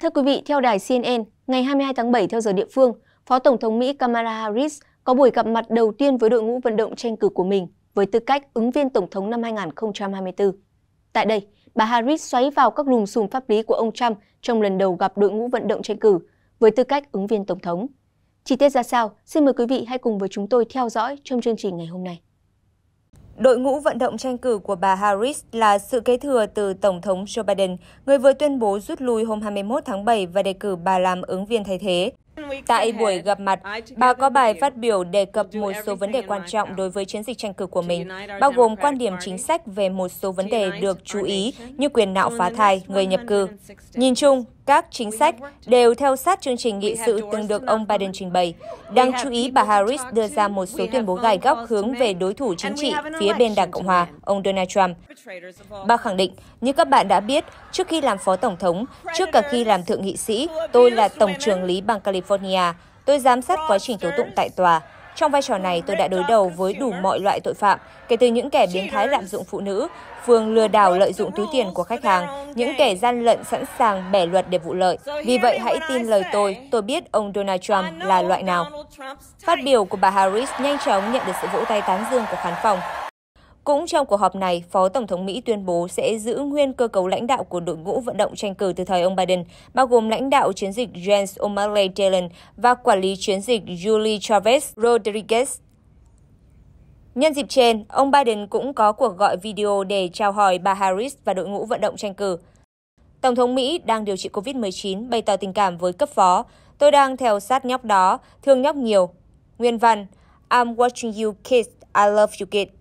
Thưa quý vị, theo đài CNN, ngày 22 tháng 7 theo giờ địa phương, Phó Tổng thống Mỹ Kamala Harris có buổi gặp mặt đầu tiên với đội ngũ vận động tranh cử của mình với tư cách ứng viên Tổng thống năm 2024. Tại đây, bà Harris xoáy vào các lùm xùm pháp lý của ông Trump trong lần đầu gặp đội ngũ vận động tranh cử với tư cách ứng viên Tổng thống. Chi tiết ra sao, xin mời quý vị hãy cùng với chúng tôi theo dõi trong chương trình ngày hôm nay. Đội ngũ vận động tranh cử của bà Harris là sự kế thừa từ Tổng thống Joe Biden, người vừa tuyên bố rút lui hôm 21 tháng 7 và đề cử bà làm ứng viên thay thế. Tại buổi gặp mặt, bà có bài phát biểu đề cập một số vấn đề quan trọng đối với chiến dịch tranh cử của mình, bao gồm quan điểm chính sách về một số vấn đề được chú ý như quyền nạo phá thai, người nhập cư. Nhìn chung, các chính sách đều theo sát chương trình nghị sự từng được ông Biden trình bày. Đáng chú ý, bà Harris đưa ra một số tuyên bố gai góc hướng về đối thủ chính trị phía bên Đảng Cộng Hòa, ông Donald Trump. Bà khẳng định, như các bạn đã biết, trước khi làm phó tổng thống, trước cả khi làm thượng nghị sĩ, tôi là tổng trưởng lý bang California Armenia, tôi giám sát quá trình tố tụng tại tòa. Trong vai trò này, tôi đã đối đầu với đủ mọi loại tội phạm, kể từ những kẻ biến thái lạm dụng phụ nữ, phường lừa đảo lợi dụng túi tiền của khách hàng, những kẻ gian lận sẵn sàng bẻ luật để vụ lợi. Vì vậy, hãy tin lời tôi, tôi biết ông Donald Trump là loại nào. Phát biểu của bà Harris nhanh chóng nhận được sự vỗ tay tán dương của khán phòng. Cũng trong cuộc họp này, Phó Tổng thống Mỹ tuyên bố sẽ giữ nguyên cơ cấu lãnh đạo của đội ngũ vận động tranh cử từ thời ông Biden, bao gồm lãnh đạo chiến dịch James O'Malley Dillon và quản lý chiến dịch Julie Chavez Rodriguez. Nhân dịp trên, ông Biden cũng có cuộc gọi video để chào hỏi bà Harris và đội ngũ vận động tranh cử. Tổng thống Mỹ đang điều trị COVID-19 bày tỏ tình cảm với cấp phó. Tôi đang theo sát nhóc đó, thương nhóc nhiều. Nguyên văn, I'm watching you kids, I love you kids.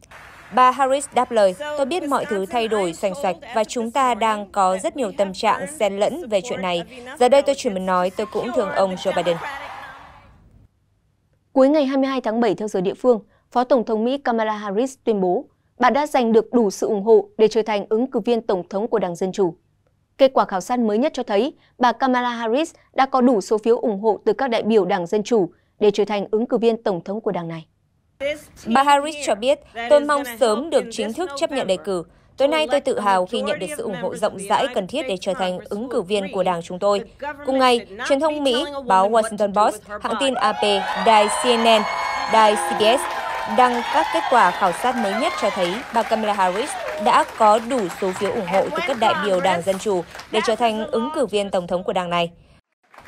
Bà Harris đáp lời, tôi biết mọi thứ thay đổi xoành xoạch và chúng ta đang có rất nhiều tâm trạng xen lẫn về chuyện này. Giờ đây tôi chỉ muốn nói tôi cũng thương ông Joe Biden. Cuối ngày 22 tháng 7 theo giờ địa phương, Phó Tổng thống Mỹ Kamala Harris tuyên bố bà đã giành được đủ sự ủng hộ để trở thành ứng cử viên Tổng thống của Đảng Dân Chủ. Kết quả khảo sát mới nhất cho thấy bà Kamala Harris đã có đủ số phiếu ủng hộ từ các đại biểu Đảng Dân Chủ để trở thành ứng cử viên Tổng thống của đảng này. Bà Harris cho biết, tôi mong sớm được chính thức chấp nhận đề cử. Tối nay tôi tự hào khi nhận được sự ủng hộ rộng rãi cần thiết để trở thành ứng cử viên của đảng chúng tôi. Cùng ngày, truyền thông Mỹ, báo Washington Post, hãng tin AP, đài CNN, đài CBS đăng các kết quả khảo sát mới nhất cho thấy bà Kamala Harris đã có đủ số phiếu ủng hộ từ các đại biểu đảng Dân Chủ để trở thành ứng cử viên tổng thống của đảng này.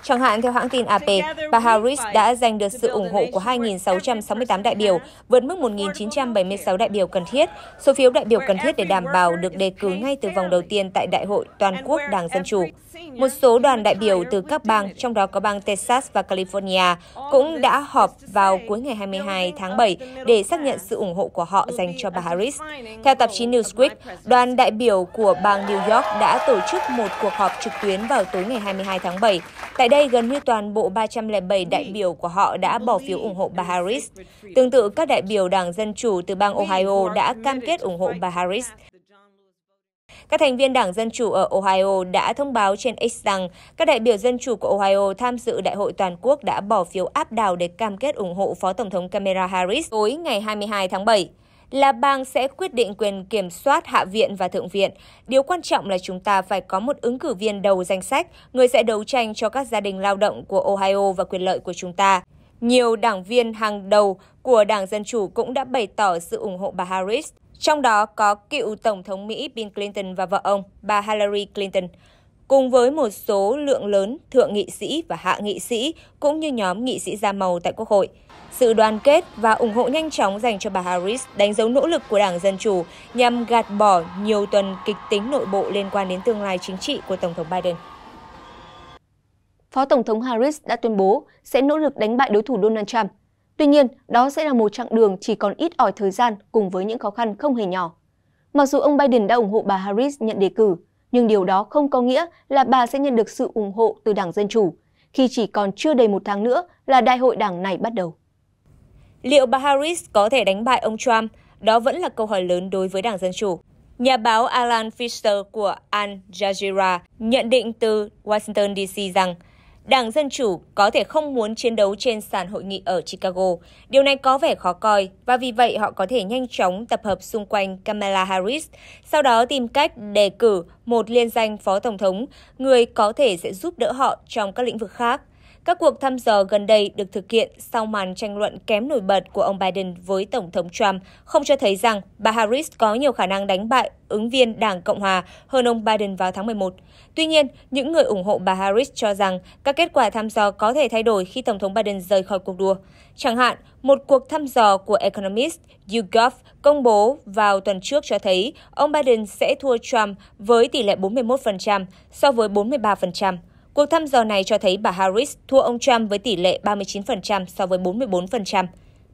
Chẳng hạn, theo hãng tin AP, bà Harris đã giành được sự ủng hộ của 2.668 đại biểu, vượt mức 1.976 đại biểu cần thiết, số phiếu đại biểu cần thiết để đảm bảo được đề cử ngay từ vòng đầu tiên tại Đại hội Toàn quốc Đảng Dân Chủ. Một số đoàn đại biểu từ các bang, trong đó có bang Texas và California, cũng đã họp vào cuối ngày 22 tháng 7 để xác nhận sự ủng hộ của họ dành cho bà Harris. Theo tạp chí Newsweek, đoàn đại biểu của bang New York đã tổ chức một cuộc họp trực tuyến vào tối ngày 22 tháng 7. Tại đây, gần như toàn bộ 307 đại biểu của họ đã bỏ phiếu ủng hộ bà Harris. Tương tự, các đại biểu Đảng Dân Chủ từ bang Ohio đã cam kết ủng hộ bà Harris. Các thành viên Đảng Dân Chủ ở Ohio đã thông báo trên X rằng các đại biểu Dân Chủ của Ohio tham dự Đại hội Toàn quốc đã bỏ phiếu áp đảo để cam kết ủng hộ Phó Tổng thống Kamala Harris tối ngày 22 tháng 7 là bang sẽ quyết định quyền kiểm soát Hạ viện và Thượng viện. Điều quan trọng là chúng ta phải có một ứng cử viên đầu danh sách, người sẽ đấu tranh cho các gia đình lao động của Ohio và quyền lợi của chúng ta. Nhiều đảng viên hàng đầu của Đảng Dân Chủ cũng đã bày tỏ sự ủng hộ bà Harris. Trong đó có cựu Tổng thống Mỹ Bill Clinton và vợ ông, bà Hillary Clinton, cùng với một số lượng lớn thượng nghị sĩ và hạ nghị sĩ, cũng như nhóm nghị sĩ da màu tại Quốc hội. Sự đoàn kết và ủng hộ nhanh chóng dành cho bà Harris đánh dấu nỗ lực của Đảng Dân Chủ nhằm gạt bỏ nhiều tuần kịch tính nội bộ liên quan đến tương lai chính trị của Tổng thống Biden. Phó Tổng thống Harris đã tuyên bố sẽ nỗ lực đánh bại đối thủ Donald Trump Tuy nhiên, đó sẽ là một chặng đường chỉ còn ít ỏi thời gian cùng với những khó khăn không hề nhỏ. Mặc dù ông Biden đã ủng hộ bà Harris nhận đề cử, nhưng điều đó không có nghĩa là bà sẽ nhận được sự ủng hộ từ Đảng Dân Chủ, khi chỉ còn chưa đầy một tháng nữa là đại hội đảng này bắt đầu. Liệu bà Harris có thể đánh bại ông Trump? Đó vẫn là câu hỏi lớn đối với Đảng Dân Chủ. Nhà báo Alan Fisher của Al Jazeera nhận định từ Washington DC rằng Đảng Dân Chủ có thể không muốn chiến đấu trên sàn hội nghị ở Chicago. Điều này có vẻ khó coi và vì vậy họ có thể nhanh chóng tập hợp xung quanh Kamala Harris, sau đó tìm cách đề cử một liên danh phó tổng thống, người có thể sẽ giúp đỡ họ trong các lĩnh vực khác. Các cuộc thăm dò gần đây được thực hiện sau màn tranh luận kém nổi bật của ông Biden với Tổng thống Trump không cho thấy rằng bà Harris có nhiều khả năng đánh bại ứng viên Đảng Cộng Hòa hơn ông Biden vào tháng 11. Tuy nhiên, những người ủng hộ bà Harris cho rằng các kết quả thăm dò có thể thay đổi khi Tổng thống Biden rời khỏi cuộc đua. Chẳng hạn, một cuộc thăm dò của Economist YouGov công bố vào tuần trước cho thấy ông Biden sẽ thua Trump với tỷ lệ 41% so với 43%. Cuộc thăm dò này cho thấy bà Harris thua ông Trump với tỷ lệ 39% so với 44%.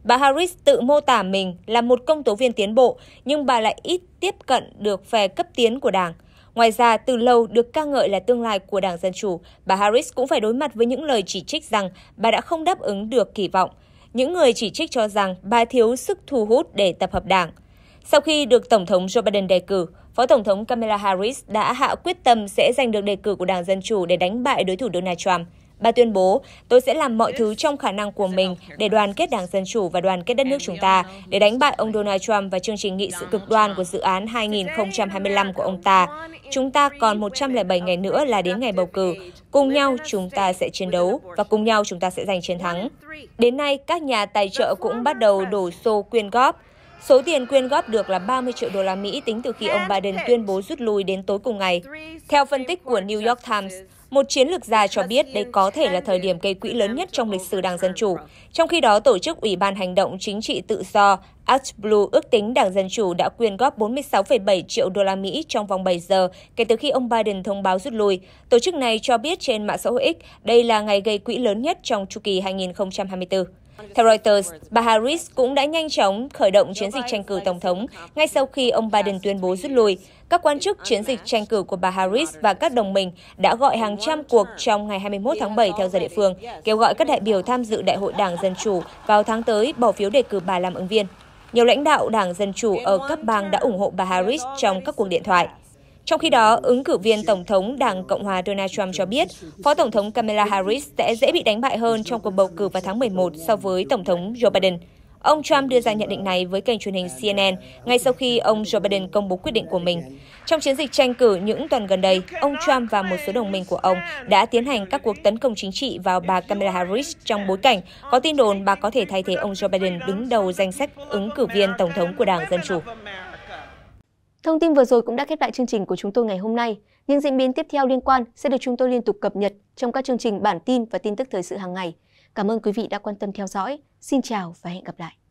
Bà Harris tự mô tả mình là một công tố viên tiến bộ, nhưng bà lại ít tiếp cận được phe cấp tiến của đảng. Ngoài ra, từ lâu được ca ngợi là tương lai của Đảng Dân Chủ, bà Harris cũng phải đối mặt với những lời chỉ trích rằng bà đã không đáp ứng được kỳ vọng. Những người chỉ trích cho rằng bà thiếu sức thu hút để tập hợp đảng. Sau khi được Tổng thống Joe Biden đề cử, Phó Tổng thống Kamala Harris đã hạ quyết tâm sẽ giành được đề cử của Đảng Dân Chủ để đánh bại đối thủ Donald Trump. Bà tuyên bố, tôi sẽ làm mọi thứ trong khả năng của mình để đoàn kết Đảng Dân Chủ và đoàn kết đất nước chúng ta, để đánh bại ông Donald Trump và chương trình nghị sự cực đoan của dự án 2025 của ông ta. Chúng ta còn 107 ngày nữa là đến ngày bầu cử. Cùng nhau chúng ta sẽ chiến đấu và cùng nhau chúng ta sẽ giành chiến thắng. Đến nay, các nhà tài trợ cũng bắt đầu đổ xô quyên góp. Số tiền quyên góp được là 30 triệu đô la Mỹ tính từ khi ông Biden tuyên bố rút lui đến tối cùng ngày. Theo phân tích của New York Times, một chiến lược gia cho biết đây có thể là thời điểm gây quỹ lớn nhất trong lịch sử Đảng Dân Chủ. Trong khi đó, Tổ chức Ủy ban Hành động Chính trị Tự do Act ước tính Đảng Dân Chủ đã quyên góp 46,7 triệu đô la Mỹ trong vòng 7 giờ kể từ khi ông Biden thông báo rút lui. Tổ chức này cho biết trên mạng xã hội X đây là ngày gây quỹ lớn nhất trong chu kỳ 2024. Theo Reuters, bà Harris cũng đã nhanh chóng khởi động chiến dịch tranh cử tổng thống ngay sau khi ông Biden tuyên bố rút lui. Các quan chức chiến dịch tranh cử của bà Harris và các đồng minh đã gọi hàng trăm cuộc trong ngày 21 tháng 7 theo giờ địa phương, kêu gọi các đại biểu tham dự Đại hội Đảng Dân Chủ vào tháng tới bỏ phiếu đề cử bà làm ứng viên. Nhiều lãnh đạo Đảng Dân Chủ ở các bang đã ủng hộ bà Harris trong các cuộc điện thoại. Trong khi đó, ứng cử viên Tổng thống Đảng Cộng hòa Donald Trump cho biết Phó Tổng thống Kamala Harris sẽ dễ bị đánh bại hơn trong cuộc bầu cử vào tháng 11 so với Tổng thống Joe Biden. Ông Trump đưa ra nhận định này với kênh truyền hình CNN ngay sau khi ông Joe Biden công bố quyết định của mình. Trong chiến dịch tranh cử những tuần gần đây, ông Trump và một số đồng minh của ông đã tiến hành các cuộc tấn công chính trị vào bà Kamala Harris trong bối cảnh có tin đồn bà có thể thay thế ông Joe Biden đứng đầu danh sách ứng cử viên tổng thống của Đảng Dân Chủ. Thông tin vừa rồi cũng đã khép lại chương trình của chúng tôi ngày hôm nay. Những diễn biến tiếp theo liên quan sẽ được chúng tôi liên tục cập nhật trong các chương trình bản tin và tin tức thời sự hàng ngày. Cảm ơn quý vị đã quan tâm theo dõi. Xin chào và hẹn gặp lại.